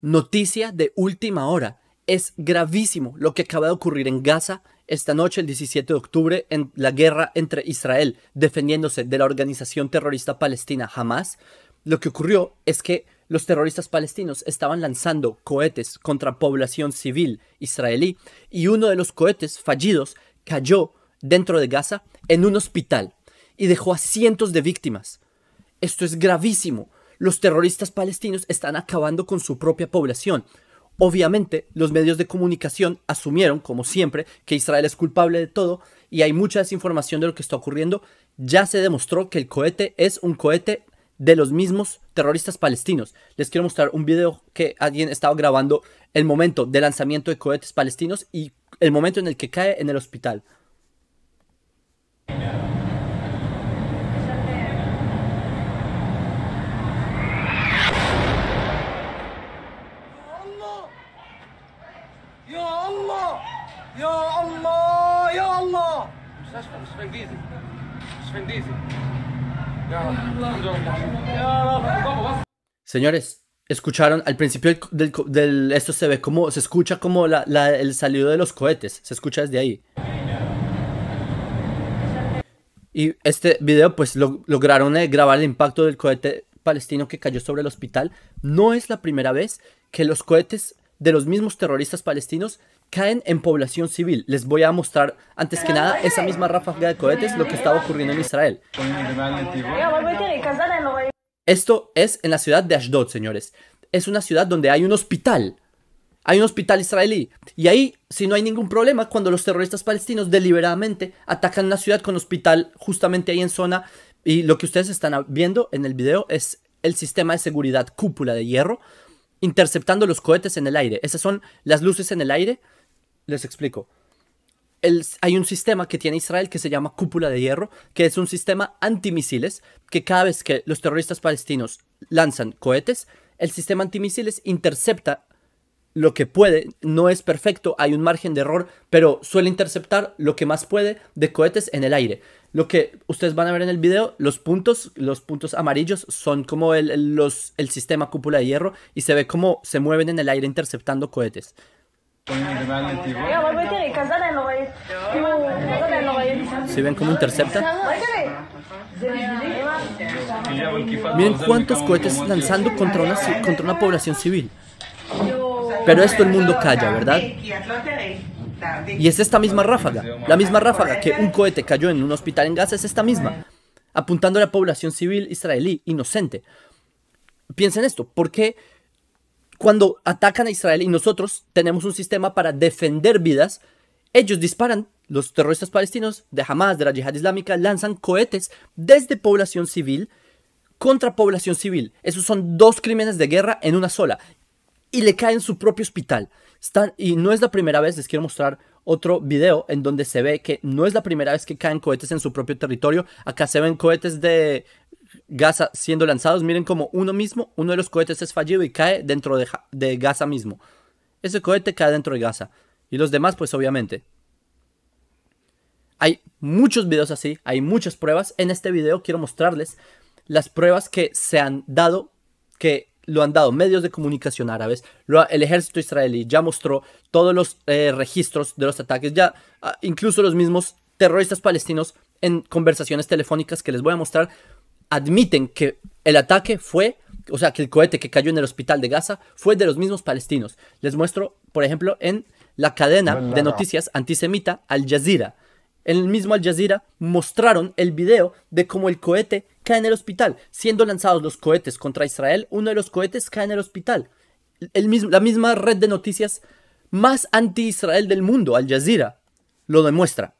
Noticia de última hora. Es gravísimo lo que acaba de ocurrir en Gaza esta noche, el 17 de octubre, en la guerra entre Israel, defendiéndose de la organización terrorista palestina Hamas. Lo que ocurrió es que los terroristas palestinos estaban lanzando cohetes contra población civil israelí y uno de los cohetes fallidos cayó dentro de Gaza en un hospital y dejó a cientos de víctimas. Esto es gravísimo los terroristas palestinos están acabando con su propia población. Obviamente, los medios de comunicación asumieron, como siempre, que Israel es culpable de todo y hay mucha desinformación de lo que está ocurriendo. Ya se demostró que el cohete es un cohete de los mismos terroristas palestinos. Les quiero mostrar un video que alguien estaba grabando el momento de lanzamiento de cohetes palestinos y el momento en el que cae en el hospital. Señores, escucharon al principio del, esto se ve como se escucha como el salido de los cohetes, se escucha desde ahí. Y este video pues lograron eh, grabar el impacto del cohete palestino que cayó sobre el hospital. No es la primera vez que los cohetes de los mismos terroristas palestinos caen en población civil. Les voy a mostrar, antes que nada, esa misma ráfaga de cohetes, lo que estaba ocurriendo en Israel. Esto es en la ciudad de Ashdod, señores. Es una ciudad donde hay un hospital. Hay un hospital israelí. Y ahí, si no hay ningún problema, cuando los terroristas palestinos deliberadamente atacan una ciudad con hospital justamente ahí en zona. Y lo que ustedes están viendo en el video es el sistema de seguridad cúpula de hierro interceptando los cohetes en el aire. Esas son las luces en el aire les explico. hay un sistema que tiene Israel que se llama cúpula de hierro, que es un sistema antimisiles, que cada vez que los terroristas palestinos lanzan cohetes, el sistema antimisiles intercepta lo que puede, no es perfecto, hay un margen de error, pero suele interceptar lo que más puede de cohetes en el aire. Lo que ustedes van a ver en el video, los puntos, los puntos amarillos son como el, los, el sistema cúpula de hierro y se ve cómo se mueven en el aire interceptando cohetes. Si ven cómo intercepta? Miren cuántos cohetes lanzando contra contra una población civil. Pero esto el mundo calla, ¿verdad? Y es esta misma ráfaga, la misma ráfaga que un cohete cayó en un hospital en Gaza, es esta misma, apuntando a la población civil israelí, inocente. Piensen esto, ¿por qué cuando atacan a Israel y nosotros tenemos un sistema para defender vidas, ellos disparan, los terroristas palestinos de Hamas, de la Yihad Islámica, lanzan cohetes desde población civil contra población civil. Esos son dos crímenes de guerra en una sola. Y le caen su propio hospital. y no es la primera vez, les quiero mostrar otro video en donde se ve que no es la primera vez que caen cohetes en su propio territorio. Acá se ven cohetes de Gaza siendo lanzados, miren como uno mismo, uno de los cohetes es fallido y cae dentro de, Gaza mismo. Ese cohete cae dentro de Gaza. Y los demás, pues obviamente. Hay muchos videos así, hay muchas pruebas. En este video quiero mostrarles las pruebas que se han dado, que lo han dado medios de comunicación árabes, el ejército israelí ya mostró todos los eh, registros de los ataques, ya ah, incluso los mismos terroristas palestinos en conversaciones telefónicas que les voy a mostrar admiten que el ataque fue, o sea, que el cohete que cayó en el hospital de Gaza fue de los mismos palestinos. Les muestro, por ejemplo, en la cadena de noticias antisemita Al Jazeera. En el mismo Al Jazeera mostraron el video de cómo el cohete cae en el hospital. Siendo lanzados los cohetes contra Israel, uno de los cohetes cae en el hospital. El mismo, la misma red de noticias más anti-Israel del mundo, Al Jazeera, lo demuestra.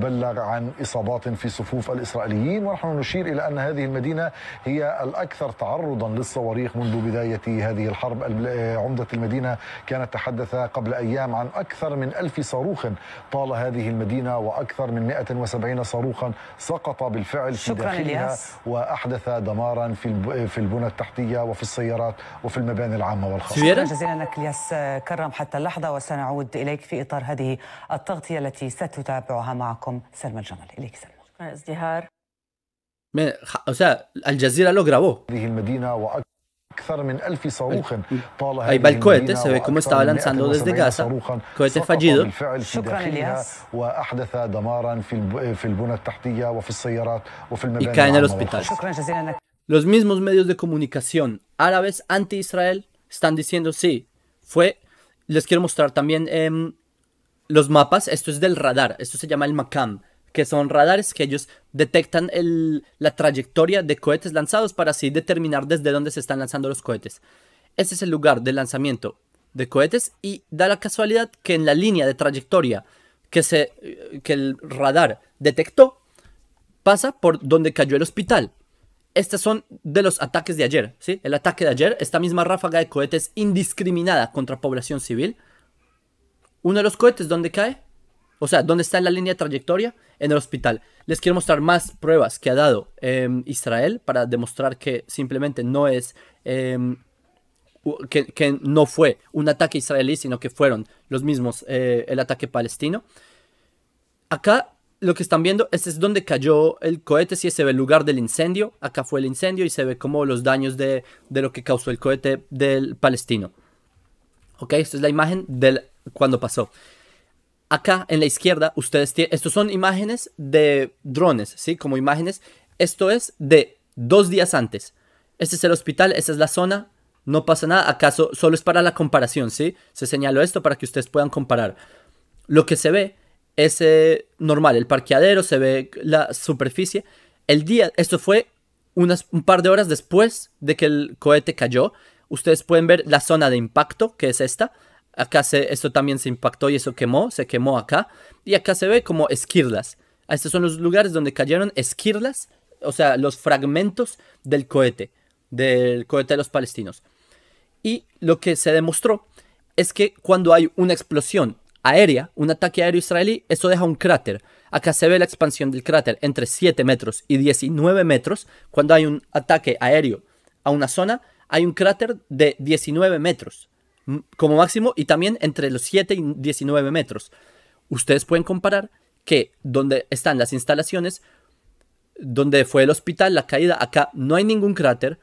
بلغ عن إصابات في صفوف الإسرائيليين ونحن نشير إلى أن هذه المدينة هي الأكثر تعرضا للصواريخ منذ بداية هذه الحرب عمدة المدينة كانت تحدث قبل أيام عن أكثر من ألف صاروخ طال هذه المدينة وأكثر من 170 صاروخا سقط بالفعل في داخلها الياس. وأحدث دمارا في في البنى التحتية وفي السيارات وفي المباني العامة والخاصة شكرا جزيلا لك الياس كرم حتى اللحظة وسنعود إليك في إطار هذه التغطية التي ستتابعها معكم O sea, Al Jazeera lo grabó. Ahí va el cohete, se ve como estaba lanzando desde Gaza. Cohete fallido. Eh, y cae en el hospital. Los mismos medios de comunicación árabes anti Israel están diciendo: sí, fue. Les quiero mostrar también. Em, los mapas, esto es del radar, esto se llama el MACAM, que son radares que ellos detectan la trayectoria de cohetes lanzados para así determinar desde dónde se están lanzando los cohetes. Este es el lugar del lanzamiento de cohetes y da la casualidad que en la línea de trayectoria que, se, que el radar detectó pasa por donde cayó el hospital. Estos son de los ataques de ayer, ¿sí? El ataque de ayer, esta misma ráfaga de cohetes indiscriminada contra población civil, uno de los cohetes, ¿dónde cae? O sea, ¿dónde está en la línea de trayectoria? En el hospital. Les quiero mostrar más pruebas que ha dado em, Israel para demostrar que simplemente no es... Em, que, no fue un ataque israelí, sino que fueron los mismos eh, el ataque palestino. Acá lo que están viendo, es donde cayó el cohete, si se ve el lugar del incendio, acá fue el incendio y se ve como los daños de, de lo que causó el cohete del palestino. ¿ok? Esta es la imagen del cuando pasó. Acá en la izquierda, ustedes estos son imágenes de drones, ¿sí? Como imágenes. Esto es de dos días antes. Este es el hospital, esta es la zona, no pasa nada. ¿Acaso solo es para la comparación, sí? Se señaló esto para que ustedes puedan comparar. Lo que se ve es eh, normal, el parqueadero, se ve la superficie. El día, esto fue un par de horas después de que el cohete cayó. Ustedes pueden ver la zona de impacto, que es esta. Acá esto también se impactó y eso quemó, se quemó acá. Y acá se ve como esquirlas. Ah, estos son los lugares donde cayeron esquirlas, o sea, los fragmentos del cohete, del cohete de los palestinos. Y lo que se demostró es que cuando hay una explosión aérea, un ataque aéreo israelí, eso deja un cráter. Acá se ve la expansión del cráter entre 7 metros y 19 metros. Cuando hay un ataque aéreo a una zona, hay un cráter de 19 metros como máximo y también entre los 7 y 19 metros. Ustedes pueden comparar que donde están las instalaciones, donde fue el hospital, la caída, acá no hay ningún cráter,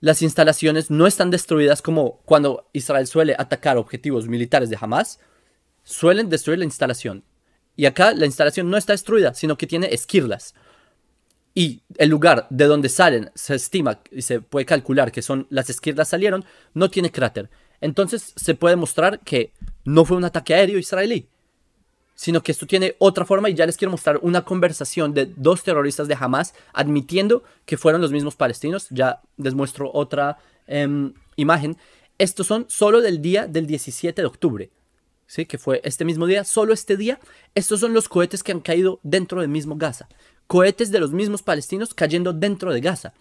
las instalaciones no están destruidas como cuando Israel suele atacar objetivos militares de Hamas, suelen destruir la instalación. Y acá la instalación no está destruida, sino que tiene esquirlas y el lugar de donde salen se estima y se puede calcular que son las izquierdas salieron, no tiene cráter. Entonces se puede mostrar que no fue un ataque aéreo israelí, sino que esto tiene otra forma y ya les quiero mostrar una conversación de dos terroristas de Hamas admitiendo que fueron los mismos palestinos. Ya les muestro otra em, imagen. Estos son solo del día del 17 de octubre, ¿sí? que fue este mismo día, solo este día. Estos son los cohetes que han caído dentro del mismo Gaza cohetes de los mismos palestinos cayendo dentro de Gaza.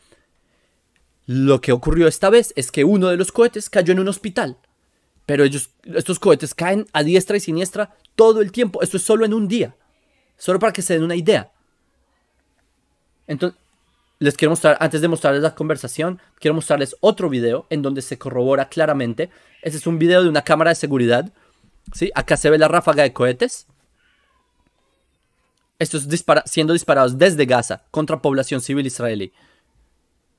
Lo que ocurrió esta vez es que uno de los cohetes cayó en un hospital. Pero ellos, estos cohetes caen a diestra y siniestra todo el tiempo. Esto es solo en un día. Solo para que se den una idea. Entonces, les quiero mostrar, antes de mostrarles la conversación, quiero mostrarles otro video en donde se corrobora claramente. Ese es un video de una cámara de seguridad. ¿sí? Acá se ve la ráfaga de cohetes estos siendo disparados desde Gaza contra población civil israelí.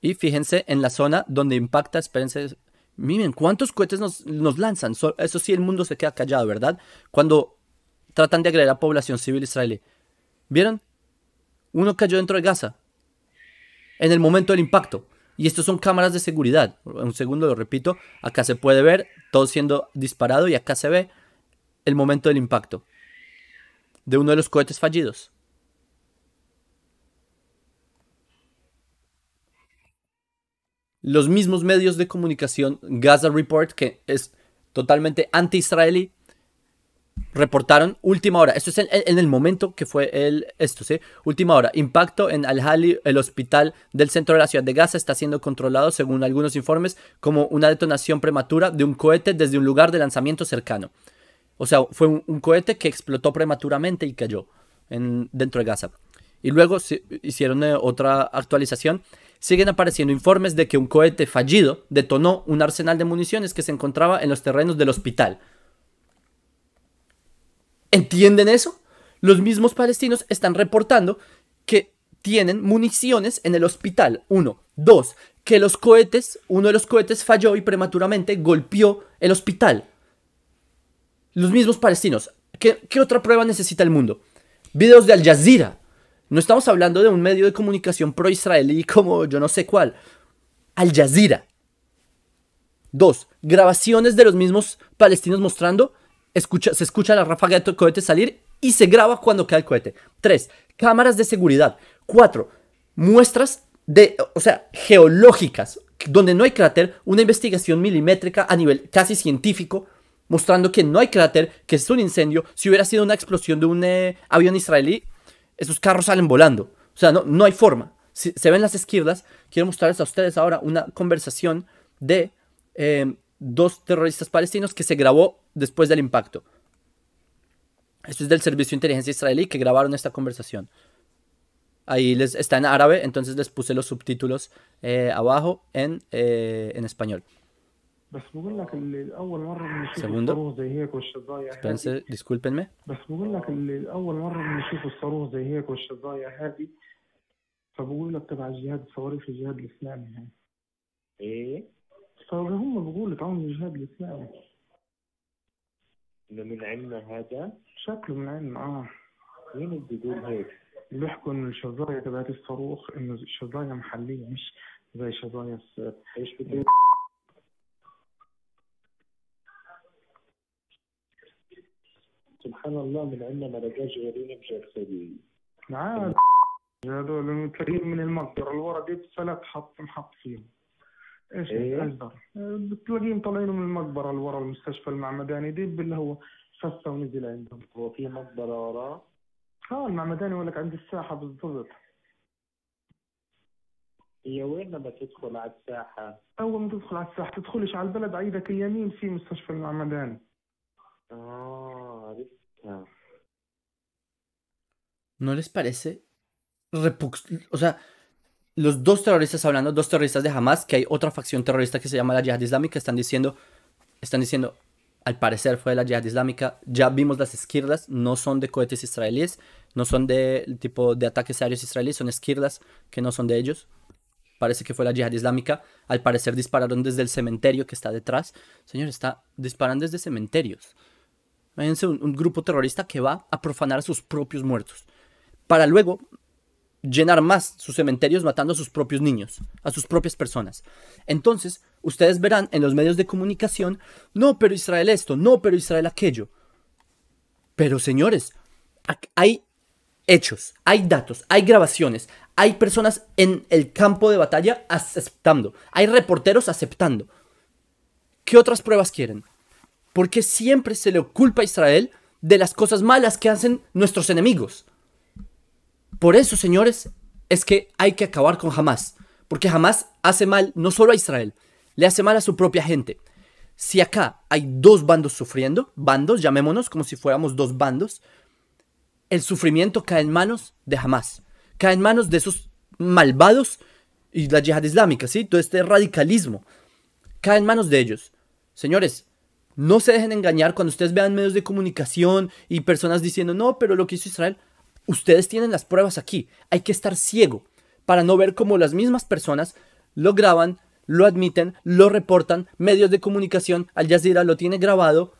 Y fíjense en la zona donde impacta, espérense, miren cuántos cohetes nos, lanzan. eso sí, el mundo se queda callado, ¿verdad? Cuando tratan de agredir a población civil israelí. ¿Vieron? Uno cayó dentro de Gaza en el momento del impacto. Y estos son cámaras de seguridad. Un segundo, lo repito. Acá se puede ver todo siendo disparado y acá se ve el momento del impacto de uno de los cohetes fallidos. Los mismos medios de comunicación, Gaza Report, que es totalmente anti-israelí, reportaron última hora. Esto es en, el momento que fue el esto, ¿sí? Última hora. Impacto en Al-Hali, el hospital del centro de la ciudad de Gaza está siendo controlado, según algunos informes, como una detonación prematura de un cohete desde un lugar de lanzamiento cercano. O sea, fue un, cohete que explotó prematuramente y cayó en, dentro de Gaza. Y luego se, hicieron eh, otra actualización. Siguen apareciendo informes de que un cohete fallido detonó un arsenal de municiones que se encontraba en los terrenos del hospital. ¿Entienden eso? Los mismos palestinos están reportando que tienen municiones en el hospital. Uno. Dos. Que los cohetes, uno de los cohetes falló y prematuramente golpeó el hospital los mismos palestinos. ¿Qué, otra prueba necesita el mundo? Videos de Al Jazeera. No estamos hablando de un medio de comunicación pro-israelí como yo no sé cuál. Al Jazeera. Dos, grabaciones de los mismos palestinos mostrando. se escucha la ráfaga de cohete salir y se graba cuando cae el cohete. Tres, cámaras de seguridad. Cuatro, muestras de, o sea, geológicas, donde no hay cráter, una investigación milimétrica a nivel casi científico mostrando que no hay cráter, que es un incendio. Si hubiera sido una explosión de un eh, avión israelí, esos carros salen volando. O sea, no, no hay forma. se ven las izquierdas. Quiero mostrarles a ustedes ahora una conversación de eh, dos terroristas palestinos que se grabó después del impacto. Esto es del Servicio de Inteligencia Israelí que grabaron esta conversación. Ahí les, está en árabe, entonces les puse los subtítulos eh, abajo en español. بس بقول لك اللي اول مره بنشوف الصاروخ زي هيك والشظايا سبنسر ديسكول بس بقول لك اللي اول مره بنشوف الصاروخ زي هيك والشظايا هذه فبقول لك تبع الجهاد الصواريخ الجهاد الاسلامي يعني ايه فهم بقول لك الجهاد الاسلامي انه من عنا هذا شكله من عنا اه مين اللي بيقول هيك؟ بيحكوا انه الشظايا تبعت الصاروخ انه الشظايا محليه مش زي شظايا ايش بده سبحان الله من عندنا ما لقاش غيرنا مجرسلين نعم. عاد هذول متلقين من المصدر الورق ثلاث حط محط فيهم ايش إيه؟ بتلاقيهم طالعين من المقبره اللي ورا المستشفى المعمداني دي باللي هو فسه ونزل عندهم هو في مقبره وراه؟ اه المعمداني يقول لك عند الساحه بالضبط هي وين لما تدخل على الساحه؟ اول ما تدخل على الساحه تدخلش على البلد عيدك اليمين في مستشفى المعمداني ¿No les parece? o sea, los dos terroristas hablando, dos terroristas de Hamas, que hay otra facción terrorista que se llama la Yihad Islámica, están diciendo, están diciendo, al parecer fue la Yihad Islámica, ya vimos las esquirlas, no son de cohetes israelíes, no son de tipo de ataques aéreos israelíes, son esquirlas que no son de ellos. Parece que fue la Yihad Islámica, al parecer dispararon desde el cementerio que está detrás. señores, está disparando desde cementerios. Imagínense un, un grupo terrorista que va a profanar a sus propios muertos para luego llenar más sus cementerios matando a sus propios niños, a sus propias personas. Entonces, ustedes verán en los medios de comunicación, no, pero Israel esto, no, pero Israel aquello. Pero señores, hay hechos, hay datos, hay grabaciones, hay personas en el campo de batalla aceptando, hay reporteros aceptando. ¿Qué otras pruebas quieren? porque siempre se le culpa a Israel de las cosas malas que hacen nuestros enemigos. Por eso, señores, es que hay que acabar con Hamas, porque Hamas hace mal no solo a Israel, le hace mal a su propia gente. Si acá hay dos bandos sufriendo, bandos, llamémonos como si fuéramos dos bandos, el sufrimiento cae en manos de Hamas, cae en manos de esos malvados y la yihad islámica, ¿sí? Todo este radicalismo cae en manos de ellos. Señores, no se dejen engañar cuando ustedes vean medios de comunicación y personas diciendo, no, pero lo que hizo Israel, ustedes tienen las pruebas aquí. Hay que estar ciego para no ver cómo las mismas personas lo graban, lo admiten, lo reportan, medios de comunicación, Al Jazeera lo tiene grabado.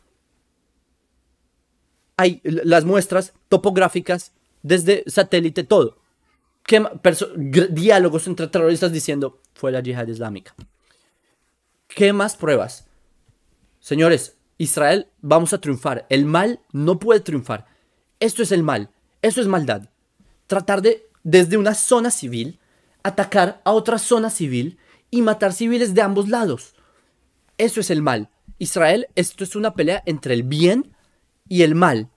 Hay las muestras topográficas desde satélite, todo. diálogos entre terroristas diciendo fue la yihad islámica. ¿Qué más pruebas? Señores, Israel, vamos a triunfar. El mal no puede triunfar. Esto es el mal. Esto es maldad. Tratar de, desde una zona civil, atacar a otra zona civil y matar civiles de ambos lados. Eso es el mal. Israel, esto es una pelea entre el bien y el mal.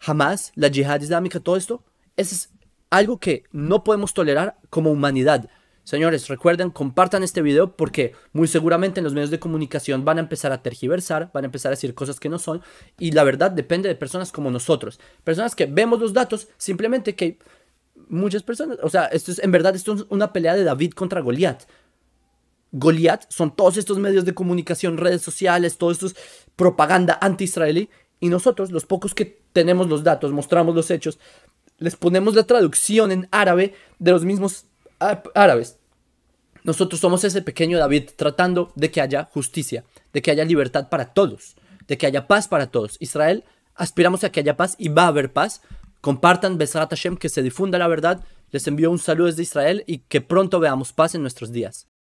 Jamás, la yihad islámica, todo esto, es algo que no podemos tolerar como humanidad. Señores, recuerden, compartan este video porque muy seguramente en los medios de comunicación van a empezar a tergiversar, van a empezar a decir cosas que no son y la verdad depende de personas como nosotros, personas que vemos los datos, simplemente que muchas personas, o sea, esto es en verdad esto es una pelea de David contra Goliat. Goliat son todos estos medios de comunicación, redes sociales, todos estos propaganda anti-israelí y nosotros, los pocos que tenemos los datos, mostramos los hechos, les ponemos la traducción en árabe de los mismos árabes. Nosotros somos ese pequeño David tratando de que haya justicia, de que haya libertad para todos, de que haya paz para todos. Israel, aspiramos a que haya paz y va a haber paz. Compartan Besrat Hashem, que se difunda la verdad. Les envío un saludo desde Israel y que pronto veamos paz en nuestros días.